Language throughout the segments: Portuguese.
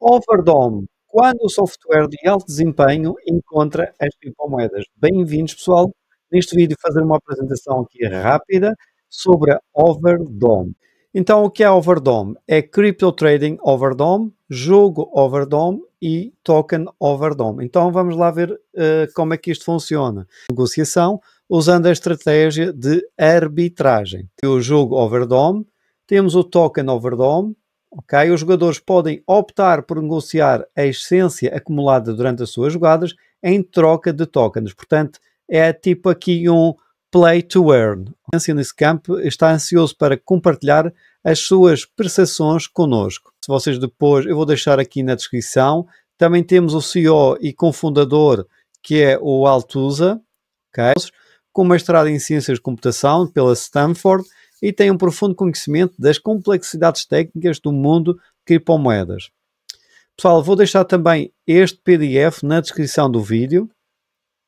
Overdome, quando o software de alto desempenho encontra as criptomoedas. Bem-vindos, pessoal. Neste vídeo fazer uma apresentação aqui rápida sobre a Overdome. Então, o que é Overdome? É Crypto Trading Overdome, jogo Overdome e token Overdome. Então, vamos lá ver uh, como é que isto funciona. Negociação usando a estratégia de arbitragem. O jogo Overdome, temos o token Overdome, Ok, Os jogadores podem optar por negociar a essência acumulada durante as suas jogadas em troca de tokens. Portanto, é tipo aqui um play to earn. A essência nesse campo está ansioso para compartilhar as suas percepções conosco. Se vocês depois, eu vou deixar aqui na descrição. Também temos o CEO e cofundador que é o Altusa, okay? com mestrado em Ciências de Computação pela Stanford e tem um profundo conhecimento das complexidades técnicas do mundo criptomoedas. Pessoal, vou deixar também este PDF na descrição do vídeo.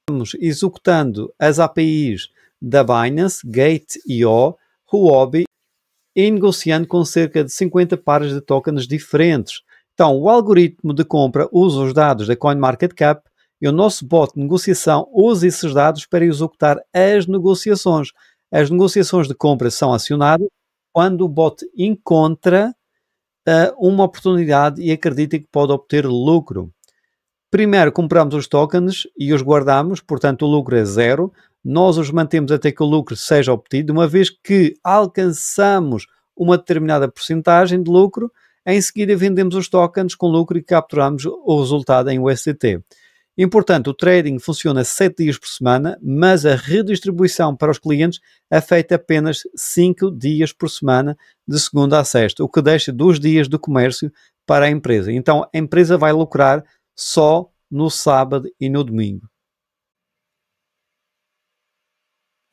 Estamos executando as APIs da Binance, Gate.io, Huobi e negociando com cerca de 50 pares de tokens diferentes. Então, o algoritmo de compra usa os dados da CoinMarketCap e o nosso bot de negociação usa esses dados para executar as negociações. As negociações de compra são acionadas quando o bot encontra uh, uma oportunidade e acredita que pode obter lucro. Primeiro compramos os tokens e os guardamos, portanto o lucro é zero. Nós os mantemos até que o lucro seja obtido, uma vez que alcançamos uma determinada porcentagem de lucro, em seguida vendemos os tokens com lucro e capturamos o resultado em USDT. E, portanto, o trading funciona 7 dias por semana, mas a redistribuição para os clientes é feita apenas 5 dias por semana, de segunda a sexta, o que deixa dois dias de comércio para a empresa. Então, a empresa vai lucrar só no sábado e no domingo.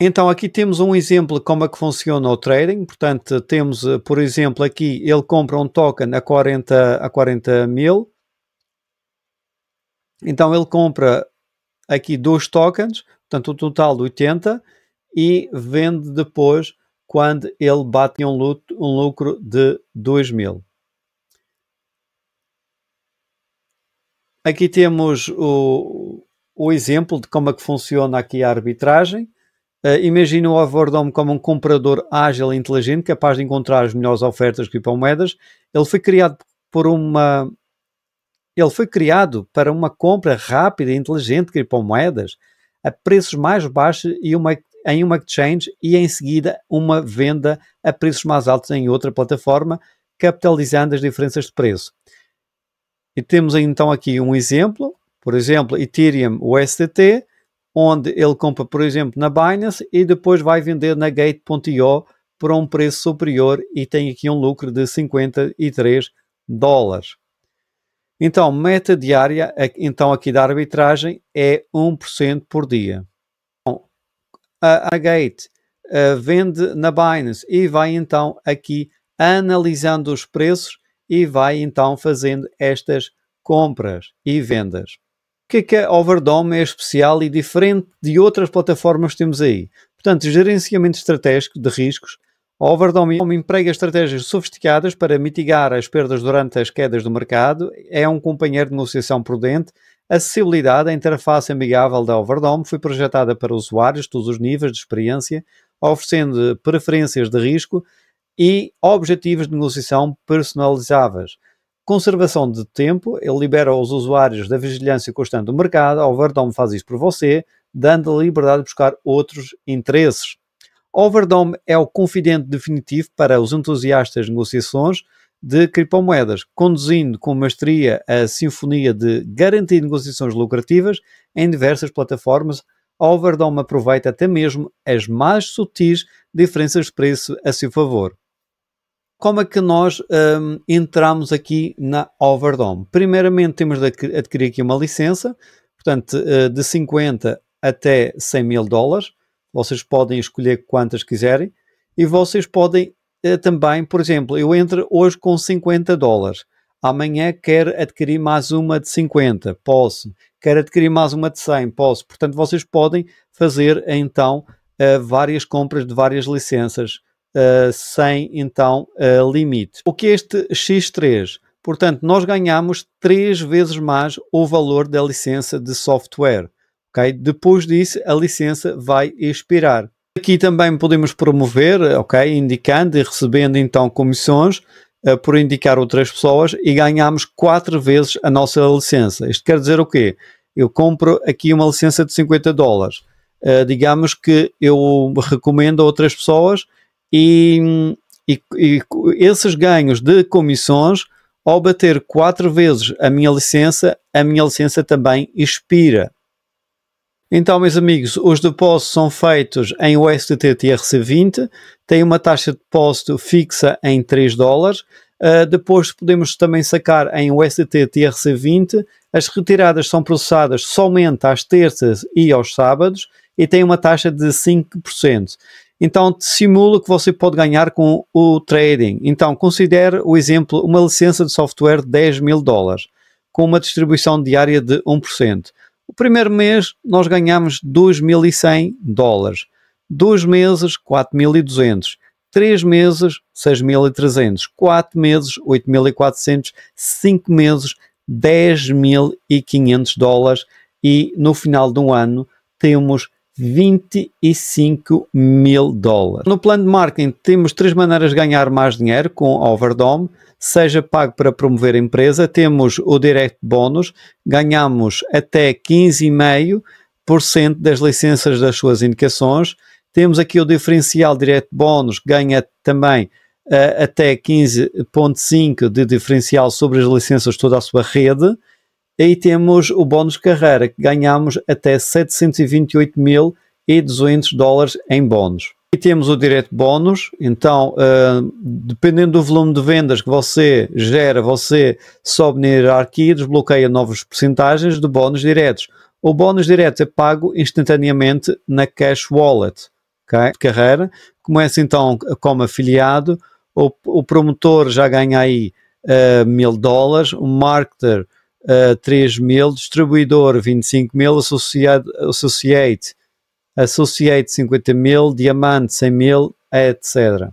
Então, aqui temos um exemplo de como é que funciona o trading. Portanto, temos, eh, por exemplo, aqui ele compra um token a 40, a 40 mil então ele compra aqui dois tokens, portanto o total de 80, e vende depois quando ele bate um, luto, um lucro de 2 mil. Aqui temos o, o exemplo de como é que funciona aqui a arbitragem. Uh, imagina o Overdome como um comprador ágil e inteligente, capaz de encontrar as melhores ofertas de criptomoedas. Ele foi criado por uma ele foi criado para uma compra rápida e inteligente de criptomoedas a preços mais baixos e uma, em uma exchange e em seguida uma venda a preços mais altos em outra plataforma, capitalizando as diferenças de preço. E temos então aqui um exemplo, por exemplo, Ethereum USDT, onde ele compra, por exemplo, na Binance e depois vai vender na Gate.io por um preço superior e tem aqui um lucro de 53 dólares. Então, meta diária, então aqui da arbitragem, é 1% por dia. Bom, então, a, a Gate a, vende na Binance e vai então aqui analisando os preços e vai então fazendo estas compras e vendas. O que é que a Overdome é especial e diferente de outras plataformas que temos aí? Portanto, gerenciamento estratégico de riscos o Overdome é emprega estratégias sofisticadas para mitigar as perdas durante as quedas do mercado, é um companheiro de negociação prudente. Acessibilidade, a interface amigável da Overdome foi projetada para usuários de todos os níveis de experiência, oferecendo preferências de risco e objetivos de negociação personalizáveis. Conservação de tempo, ele libera os usuários da vigilância constante do mercado, a Overdome faz isso por você, dando a liberdade de buscar outros interesses. Overdome é o confidente definitivo para os entusiastas de negociações de criptomoedas, conduzindo com maestria a sinfonia de garantir negociações lucrativas em diversas plataformas. Overdome aproveita até mesmo as mais sutis diferenças de preço a seu favor. Como é que nós um, entramos aqui na Overdome? Primeiramente temos de adquirir aqui uma licença, portanto, eh, de 50 até 100 mil dólares. Vocês podem escolher quantas quiserem e vocês podem eh, também, por exemplo, eu entro hoje com 50 dólares. Amanhã quero adquirir mais uma de 50, posso. Quero adquirir mais uma de 100, posso. Portanto, vocês podem fazer então eh, várias compras de várias licenças eh, sem então limite. O que é este X3? Portanto, nós ganhamos três vezes mais o valor da licença de software. Okay? Depois disso, a licença vai expirar. Aqui também podemos promover, ok? Indicando e recebendo então comissões uh, por indicar outras pessoas e ganhamos quatro vezes a nossa licença. Isto quer dizer o quê? Eu compro aqui uma licença de 50 dólares. Uh, digamos que eu recomendo a outras pessoas e, e, e esses ganhos de comissões, ao bater quatro vezes a minha licença, a minha licença também expira. Então, meus amigos, os depósitos são feitos em USDT TRC20, tem uma taxa de depósito fixa em 3 dólares. Uh, depois podemos também sacar em USDT TRC20. As retiradas são processadas somente às terças e aos sábados e tem uma taxa de 5%. Então, simula que você pode ganhar com o trading. Então, considere o exemplo uma licença de software de 10 mil dólares, com uma distribuição diária de 1%. O primeiro mês nós ganhamos 2.100 dólares, dois meses 4.200, três meses 6.300, quatro meses 8.400, cinco meses 10.500 dólares e no final de um ano temos 25 mil dólares. No plano de marketing temos três maneiras de ganhar mais dinheiro com Overdome, seja pago para promover a empresa, temos o direct bónus, ganhamos até 15,5% das licenças das suas indicações, temos aqui o diferencial direct bónus, ganha também uh, até 15,5% de diferencial sobre as licenças de toda a sua rede, e temos o bónus carreira, que ganhamos até 728 mil e 200 dólares em bónus. E temos o direto bónus, então, uh, dependendo do volume de vendas que você gera, você sobe na hierarquia e desbloqueia novas percentagens de bónus diretos. O bónus direto é pago instantaneamente na Cash Wallet okay? de carreira. Começa então como afiliado, o, o promotor já ganha aí ah, mil uh, dólares, o marketer uh, ah, 3 mil, distribuidor 25 mil, associate Associate 50 mil, Diamante 100 mil, etc.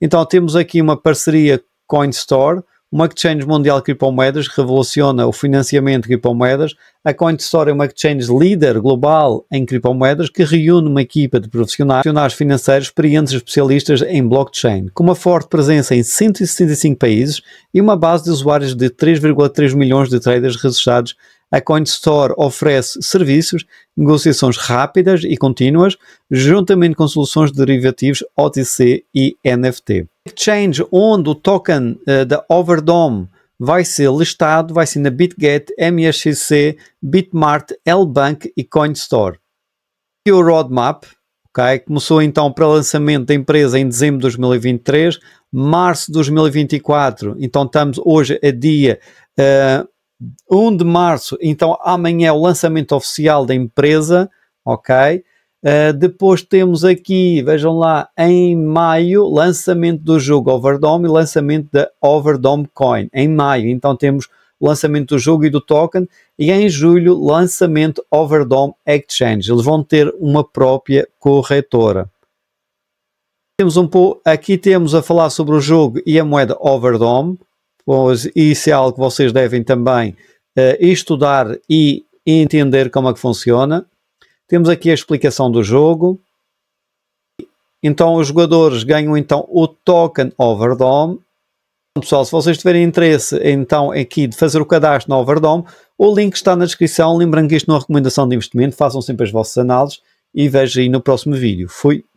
Então temos aqui uma parceria CoinStore, uma exchange mundial de criptomoedas que revoluciona o financiamento de criptomoedas. A CoinStore é uma exchange líder global em criptomoedas que reúne uma equipa de profissionais financeiros experientes e especialistas em blockchain, com uma forte presença em 165 países e uma base de usuários de 3,3 milhões de traders registrados a CoinStore oferece serviços, negociações rápidas e contínuas, juntamente com soluções de derivativos OTC e NFT. Exchange onde o token uh, da Overdome vai ser listado vai ser na BitGet, MSCC, Bitmart, Lbank e CoinStore. E o roadmap okay, começou então para lançamento da empresa em dezembro de 2023, março de 2024, então estamos hoje a dia uh, 1 de março, então amanhã é o lançamento oficial da empresa, ok? Uh, depois temos aqui, vejam lá, em maio, lançamento do jogo Overdome e lançamento da Overdome Coin. Em maio, então temos lançamento do jogo e do token, e em julho, lançamento Overdome Exchange. Eles vão ter uma própria corretora. Temos um pouco, aqui temos a falar sobre o jogo e a moeda Overdome, e isso é algo que vocês devem também uh, estudar e entender como é que funciona. Temos aqui a explicação do jogo. Então os jogadores ganham então o token Overdome. Pessoal, se vocês tiverem interesse então aqui de fazer o cadastro no Overdome, o link está na descrição. Lembrando que isto não é recomendação de investimento, façam sempre as vossas análises e vejo aí no próximo vídeo. Fui!